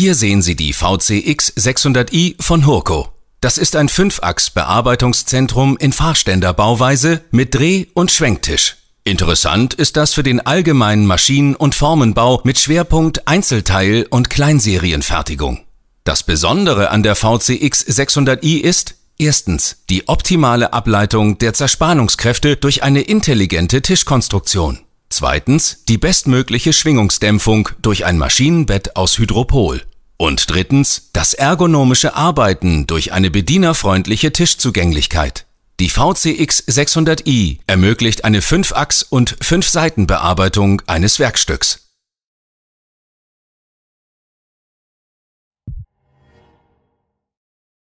Hier sehen Sie die VCX 600i von Hurco. Das ist ein Fünfachs-Bearbeitungszentrum in Fahrständerbauweise mit Dreh- und Schwenktisch. Interessant ist das für den allgemeinen Maschinen- und Formenbau mit Schwerpunkt Einzelteil- und Kleinserienfertigung. Das Besondere an der VCX 600i ist, erstens, die optimale Ableitung der Zerspannungskräfte durch eine intelligente Tischkonstruktion. Zweitens, die bestmögliche Schwingungsdämpfung durch ein Maschinenbett aus Hydropol. Und drittens das ergonomische Arbeiten durch eine bedienerfreundliche Tischzugänglichkeit. Die VCX 600i ermöglicht eine 5-Achs- und 5-Seiten-Bearbeitung eines Werkstücks.